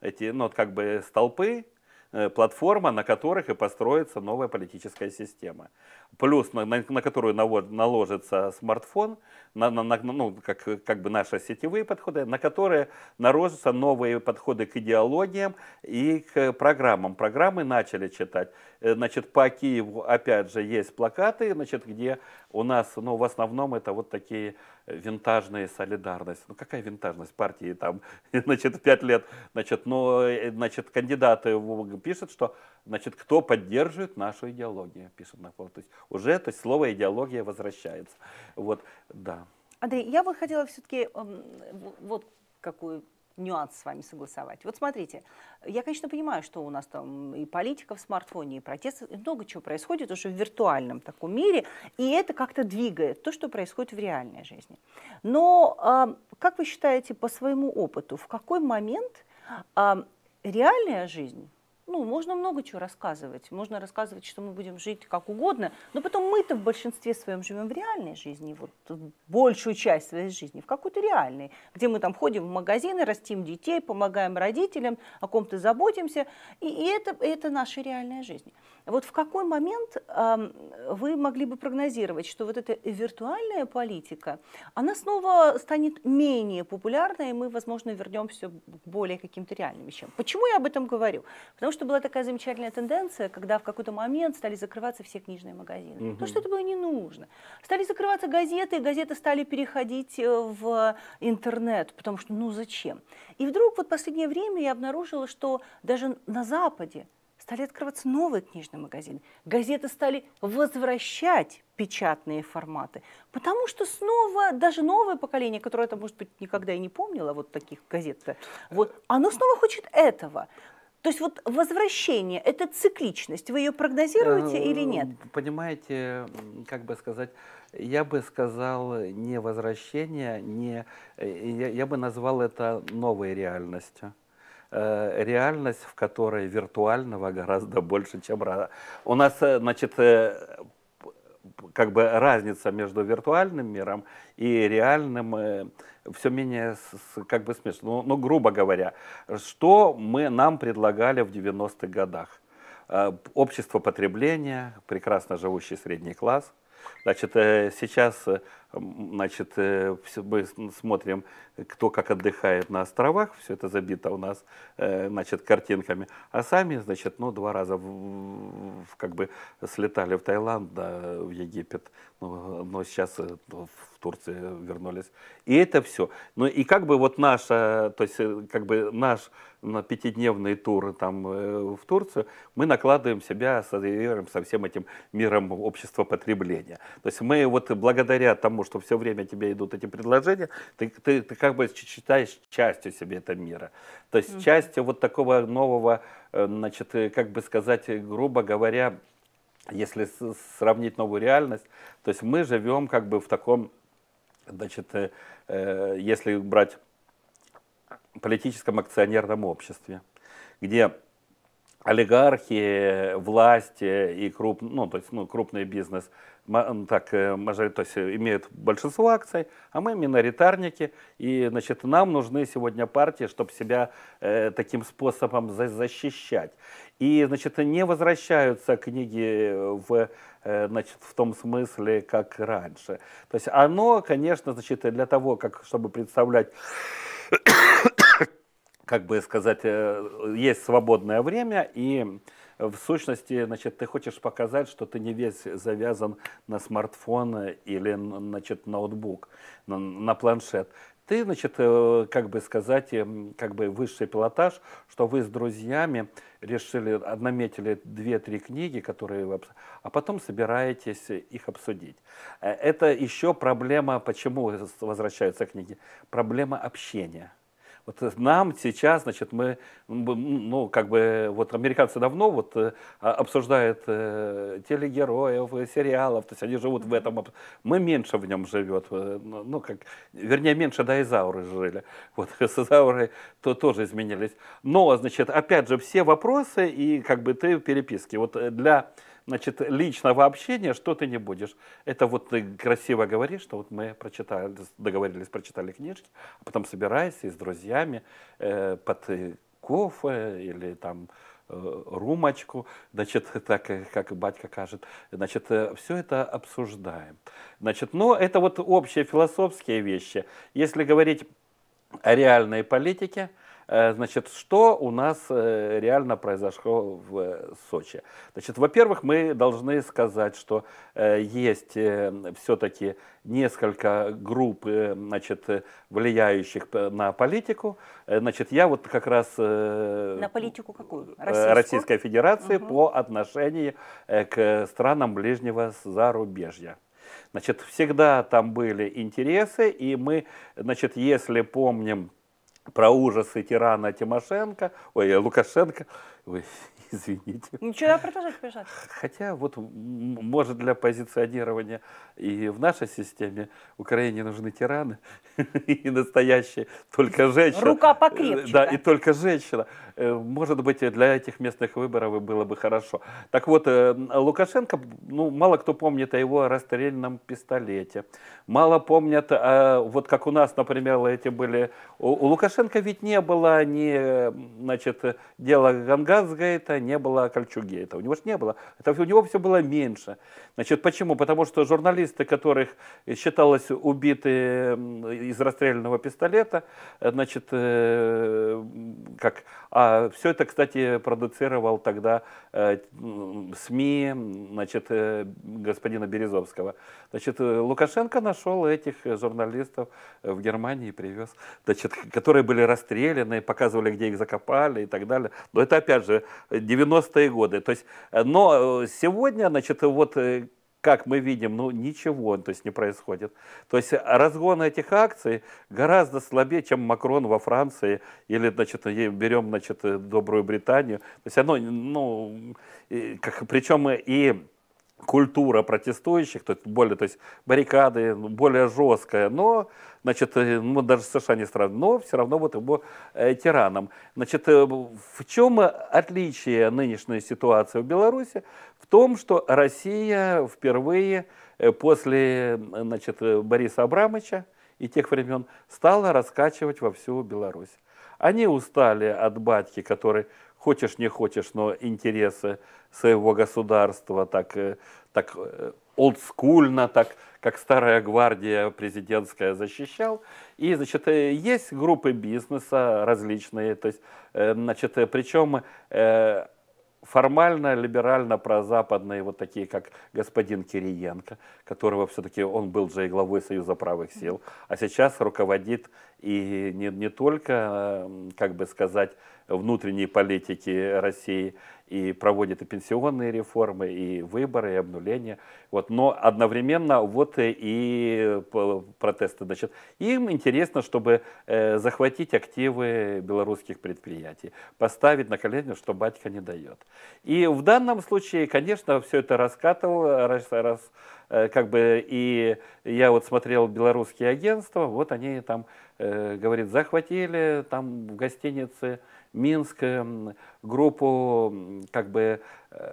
эти, ну, как бы столпы, Э, платформа, на которых и построится новая политическая система. Плюс, на, на, на которую наложится смартфон, на, на, на, ну, как, как бы наши сетевые подходы, на которые наложатся новые подходы к идеологиям и к программам. Программы начали читать. Э, значит, по Киеву опять же есть плакаты, значит, где у нас, ну, в основном это вот такие э, винтажные солидарность. Ну, какая винтажность партии там, значит, пять лет, значит, ну, значит, кандидаты пишут, что, значит, кто поддерживает нашу идеологию, пишет на То есть уже, то есть слово идеология возвращается. Вот, да. Андрей, я бы хотела все-таки эм, вот какую нюанс с вами согласовать. Вот смотрите, я, конечно, понимаю, что у нас там и политика в смартфоне, и протесты, и много чего происходит уже в виртуальном таком мире, и это как-то двигает то, что происходит в реальной жизни. Но а, как вы считаете по своему опыту, в какой момент а, реальная жизнь ну, можно много чего рассказывать. Можно рассказывать, что мы будем жить как угодно, но потом мы-то в большинстве своем живем в реальной жизни, вот большую часть своей жизни, в какой-то реальной, где мы там ходим в магазины, растим детей, помогаем родителям, о ком-то заботимся, и, и это, это наша реальная жизнь. Вот в какой момент э, вы могли бы прогнозировать, что вот эта виртуальная политика, она снова станет менее популярной, и мы, возможно, вернемся к более каким-то реальным вещам. Почему я об этом говорю? Потому что была такая замечательная тенденция, когда в какой-то момент стали закрываться все книжные магазины. Угу. Потому что это было не нужно. Стали закрываться газеты, и газеты стали переходить э, в интернет, потому что ну зачем? И вдруг вот последнее время я обнаружила, что даже на Западе стали открываться новые книжные магазины. Газеты стали возвращать печатные форматы, потому что снова даже новое поколение, которое это, может быть, никогда и не помнило, вот таких газет, э, вот, оно снова хочет этого. То есть вот возвращение, это цикличность, вы ее прогнозируете или э, нет? Понимаете, как бы сказать, я бы сказал не возвращение, не, э, я, я бы назвал это новой реальностью. Э, реальность, в которой виртуального гораздо больше, чем у нас, э, значит, э, как бы разница между виртуальным миром и реальным все менее как бы смешно. Ну, ну, грубо говоря, что мы, нам предлагали в 90-х годах? Общество потребления, прекрасно живущий средний класс. Значит, сейчас значит, э, мы смотрим, кто как отдыхает на островах, все это забито у нас, э, значит, картинками, а сами, значит, ну, два раза в, в, как бы слетали в Таиланд, да, в Египет, ну, но сейчас э, ну, в Турции вернулись. И это все. Ну, и как бы вот наша, то есть, как бы наш на пятидневные туры там в Турцию, мы накладываем себя, со всем этим миром общества потребления. То есть мы вот благодаря тому, что все время тебе идут эти предложения, ты, ты, ты как бы считаешь частью себе этого мира. То есть mm-hmm. частью вот такого нового, э, значит, э, как бы сказать, э, грубо говоря, если сравнить новую реальность, то есть мы живем как бы в таком, значит, э, если брать политическом акционерном обществе, где олигархи, власть и круп, ну, то есть, ну, крупный бизнес так, э, то есть э, имеют большинство акций, а мы миноритарники, и значит, нам нужны сегодня партии, чтобы себя э, таким способом за защищать. И значит, не возвращаются книги в, э, значит, в том смысле, как раньше. То есть оно, конечно, значит, для того, как, чтобы представлять как бы сказать, э, есть свободное время, и э, в сущности, значит, ты хочешь показать, что ты не весь завязан на смартфон или, значит, ноутбук, на, на планшет. Ты, значит, э, как бы сказать, эм, как бы высший пилотаж, что вы с друзьями решили, наметили две-три книги, которые вы, а потом собираетесь их обсудить. Это еще проблема, почему возвращаются книги, проблема общения. Вот э, нам сейчас, значит, мы, ну, как бы, вот американцы давно вот э, а, обсуждают э, телегероев, сериалов, то есть они живут в этом, мы меньше в нем живет, ну, ну, как, вернее, меньше дайзауры жили, вот, дайзауры то тоже изменились. Но, значит, опять же, все вопросы и, как бы, ты в переписке, вот для Значит, личного общения что ты не будешь. Это вот ты красиво говоришь, что вот мы прочитали, договорились, прочитали книжки, а потом собираешься и с друзьями э, под кофе или там э, румочку, значит, так, э, как батька кажет, значит, э, все это обсуждаем. Значит, но это вот общие философские вещи. Если говорить о реальной политике, Э, значит, что у нас э, реально произошло в э, Сочи? Значит, во-первых, мы должны сказать, что есть все-таки несколько групп, значит, влияющих на политику. Значит, я вот как раз... На политику какую? Российскую? Российской Федерации угу. по отношению к странам ближнего зарубежья. Значит, всегда там были интересы, и мы, значит, если помним про ужасы тирана Тимошенко, ой, Лукашенко, ой, извините. Ничего, продолжать пожалуйста. Хотя вот, может, для позиционирования и в нашей системе Украине нужны тираны и настоящие, только женщина. Рука покрепче. да, и только женщина. Э, может быть, для этих местных выборов было бы хорошо. Так вот, э, Лукашенко, ну, мало кто помнит о его расстрельном пистолете. Мало помнят, о, а, вот как у нас, например, эти были... У, у Лукашенко ведь не было ни, значит, дела Гангазгейта, не было Кольчугейта. У него же не было. Это, у него все было меньше. Значит, почему? Потому что журналисты, которых считалось убиты из расстрельного пистолета, э, значит, как... А а все это, кстати, продуцировал тогда э, СМИ значит, э, господина Березовского. Значит, э, Лукашенко нашел этих э, журналистов в Германии и привез, значит, которые были расстреляны, показывали, где их закопали и так далее. Но это, опять же, 90-е годы. То есть, э, но сегодня, значит, вот как мы видим, ну ничего то есть, не происходит. То есть разгон этих акций гораздо слабее, чем Макрон во Франции, или значит, берем значит, э, Добрую Британию. То есть оно, ну, как, причем и культура протестующих, то есть более, то есть баррикады, ну, более жесткая, но, значит, э, ну, даже США не стран, но все равно вот его э, тираном. Значит, э, в чем отличие нынешней ситуации в Беларуси? в том, что Россия впервые э, после значит, э, Бориса Абрамовича и тех времен стала раскачивать во всю Беларусь. Они устали от батьки, который хочешь не хочешь, но интересы своего государства так, э, так олдскульно, так как старая гвардия президентская защищал. И, значит, есть группы бизнеса различные, то есть, значит, причем формально либерально-прозападные, вот такие, как господин Кириенко, которого все-таки он был же и главой Союза правых сил, а сейчас руководит и не, не только, э, как бы сказать, внутренней политики России, и проводит и пенсионные реформы, и выборы, и обнуление. Вот. Но одновременно вот и протесты. Значит, им интересно, чтобы э, захватить активы белорусских предприятий, поставить на колени, что батька не дает. И в данном случае, конечно, все это раскатывал, раз, раз, э, как бы, и я вот смотрел белорусские агентства, вот они там Э, говорит, захватили там в гостинице Минск э, группу как бы э,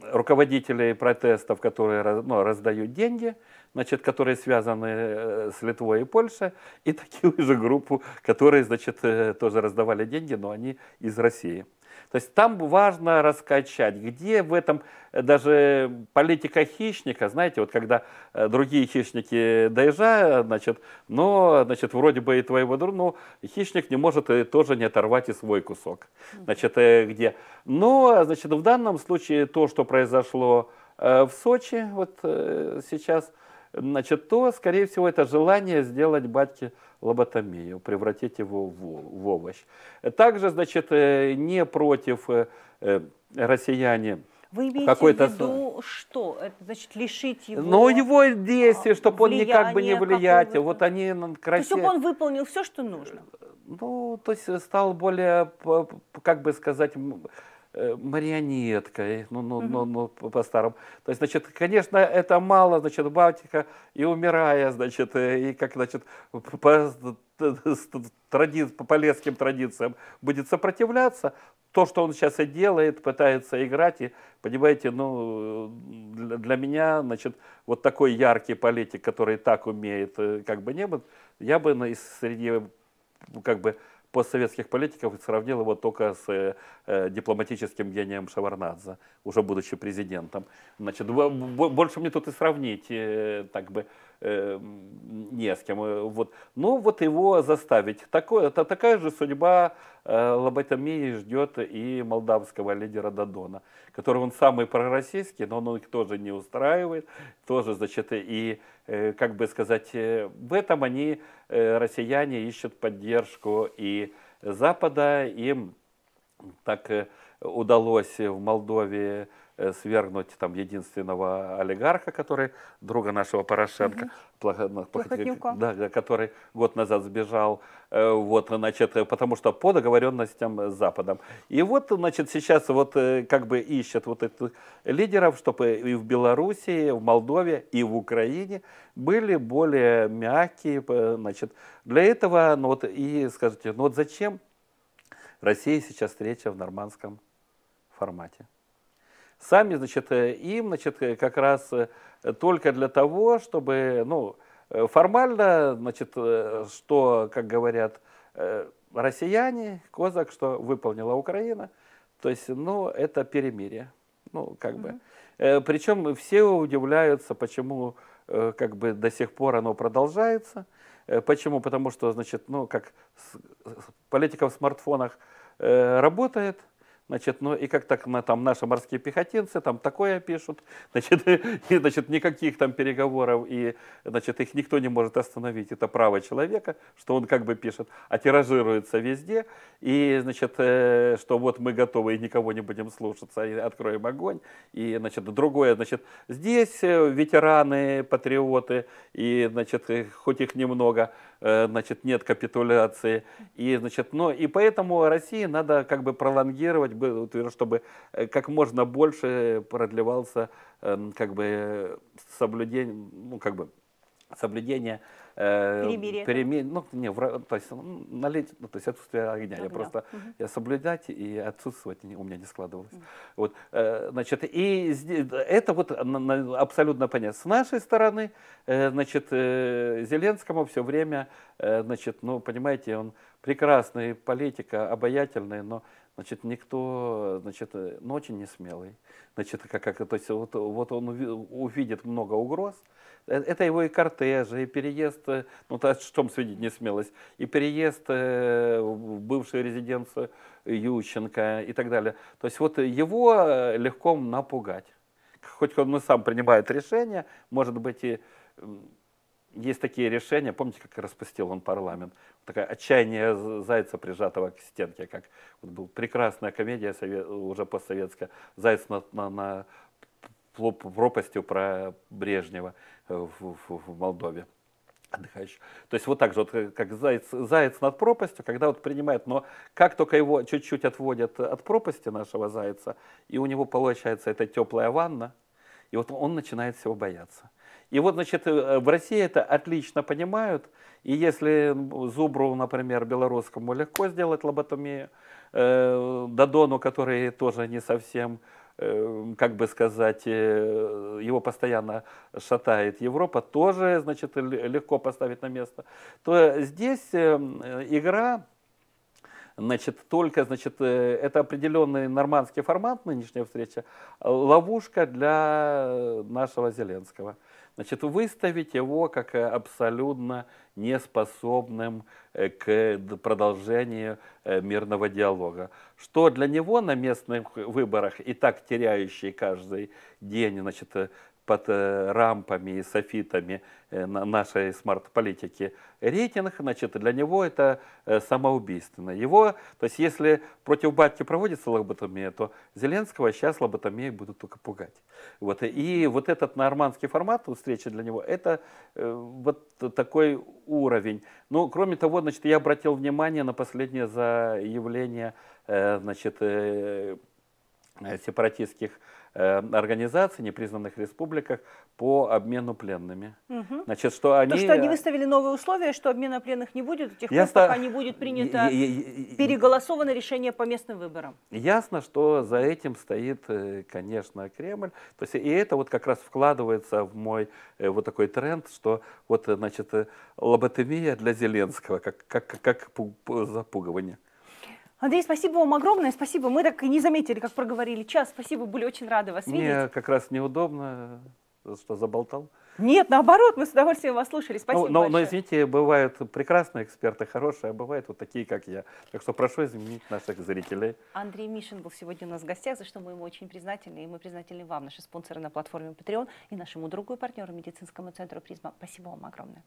руководителей протестов, которые ну, раздают деньги, значит, которые связаны с Литвой и Польшей, и такую же группу, которые, значит, тоже раздавали деньги, но они из России. То есть там важно раскачать, где в этом э, даже политика хищника, знаете, вот когда э, другие хищники доезжают, значит, но, значит, вроде бы и твоего друга, но хищник не может и э, тоже не оторвать и свой кусок, значит, где. Но, значит, в данном случае то, что произошло в Сочи вот сейчас, значит, то, скорее всего, это желание сделать батьки лоботомию, превратить его в, овощ. Также, значит, э, не против э, э, россияне вы имеете какой-то... в виду что? Это значит лишить его... Но ну, его действия, а, чтобы он никак бы не влиять. Вот они красиво... То есть он выполнил все, что нужно? Ну, то есть стал более, как бы сказать, Э, марионеткой, ну, ну, ну, ну по-старому. То есть, значит, конечно, это мало, значит, Балтика и умирая, значит, э, и как, значит, по, тради, по полецким традициям будет сопротивляться, то, что он сейчас и делает, пытается играть, и, понимаете, ну, для, для меня, значит, вот такой яркий политик, который так умеет, э, как бы не был, я бы среди, как бы, постсоветских политиков и сравнил его только с э, э дипломатическим гением Шаварнадзе, уже будучи президентом. Значит, больше мне тут и сравнить, э, так бы, э, не с кем. Э, вот. Ну вот его заставить. Такое, это такая же судьба э, лоботомии ждет и молдавского лидера Дадона, который он самый пророссийский, но он их тоже не устраивает, тоже, значит, и, э, как бы сказать, э, в этом они, э, россияне, ищут поддержку и Запада, им так э, удалось в Молдове Э, свергнуть там единственного олигарха, который друга нашего Порошенко, угу. плохо, плохо, да, который год назад сбежал, э, вот, значит, э, потому что по договоренностям с Западом. И вот, значит, сейчас вот как бы ищет вот этих лидеров, чтобы и в Белоруссии, в Молдове, и в Украине были более мягкие, значит, для этого, ну вот, и скажите, ну вот зачем Россия сейчас встреча в нормандском формате? сами, значит, э, им, значит, э, как раз э, только для того, чтобы, ну, формально, значит, что, как говорят россияне, Козак, что выполнила Украина, то есть, ну, это перемирие, ну, как угу. бы. Причем все удивляются, почему, как бы, до сих пор оно продолжается. Почему? Потому что, значит, ну, как политика в смартфонах работает – значит, ну и как так на, там наши морские пехотинцы там такое пишут, значит, и, значит, никаких там переговоров, и, значит, их никто не может остановить, это право человека, что он как бы пишет, а тиражируется везде, и, значит, э, что вот мы готовы и никого не будем слушаться, и откроем огонь, и, значит, другое, значит, здесь э, ветераны, патриоты, и, значит, хоть их немного, Э, значит, нет капитуляции. И, значит, но, и поэтому России надо как бы пролонгировать, чтобы э, как можно больше продлевался эм, как бы э, соблюдение, ну, как бы соблюдение э, перемирия, ну, не, вра... то, есть, ну, налить, ну, то есть отсутствие огня. огня. Я просто угу. я соблюдать и отсутствовать не, у меня не складывалось. Угу. Вот, э, значит, и это вот на, на, абсолютно понятно. С нашей стороны, э, значит, э, Зеленскому все время, э, значит, ну, понимаете, он прекрасный политика, обаятельный, но Значит, никто, значит, э, но очень не смелый. Значит, как, как, то есть вот, вот он увидит много угроз. Э, это его и кортежи, и переезд, э, ну, то, о чем свидеть несмелость, и переезд в бывшую резиденцию Ющенко и так далее. То есть вот его легко напугать. Хоть он и сам принимает решение, может быть, и есть такие решения, помните, как распустил он парламент? Такое отчаяние зайца, прижатого к стенке, как вот была прекрасная комедия совет, уже постсоветская, «Заяц на, на, на пропастью про Брежнева э, в, в, в Молдове» отдыхающий. То есть вот так же, вот э, как заяц, заяц над пропастью, когда вот принимает, но как только его чуть-чуть отводят от пропасти нашего зайца, и у него получается эта теплая ванна, и вот он начинает всего бояться. И вот, значит, э, в России это отлично понимают. И если Зубру, например, белорусскому легко сделать лоботомию, э, Дадону, который тоже не совсем э, как бы сказать, э, его постоянно шатает Европа, тоже, значит, легко поставить на место, то здесь игра, значит, только, значит, это определенный нормандский формат нынешняя встреча, ловушка для нашего Зеленского значит, выставить его как э, абсолютно неспособным э, к продолжению э, мирного диалога. Что для него на местных выборах, и так теряющий каждый день значит, под э, рампами и софитами э, нашей смарт-политики рейтинг, значит, для него это э, самоубийственно. Его, то есть если против Батьки проводится лоботомия, то Зеленского сейчас лоботомии будут только пугать. Вот. И вот этот нормандский формат встречи для него, это вот такой уровень. Ну, кроме того, значит, я обратил внимание на последнее заявление, значит, сепаратистских Э, организаций, непризнанных республиках по обмену пленными. Угу. Значит, что они... То, что они э, выставили новые условия, что обмена пленных не будет, до тех пор, пока не будет принято я, я, переголосовано решение по местным выборам. Ясно, что за этим стоит, э, конечно, Кремль. То есть, и это вот как раз вкладывается в мой вот такой тренд, что вот, значит, лоботомия для Зеленского, как, как, как запугивание. Андрей, спасибо вам огромное, спасибо. Мы так и не заметили, как проговорили час. Спасибо, были очень рады вас Мне видеть. Мне как раз неудобно, что заболтал. Нет, наоборот, мы с удовольствием вас слушали. Ну, спасибо. Ну, но, но извините, бывают прекрасные эксперты, хорошие, а бывают вот такие, как я. Так что прошу изменить наших зрителей. Андрей Мишин был сегодня у нас в гостях, за что мы ему очень признательны. И мы признательны вам, наши спонсоры на платформе Patreon и нашему другу и партнеру медицинскому центру Призма. Спасибо вам огромное.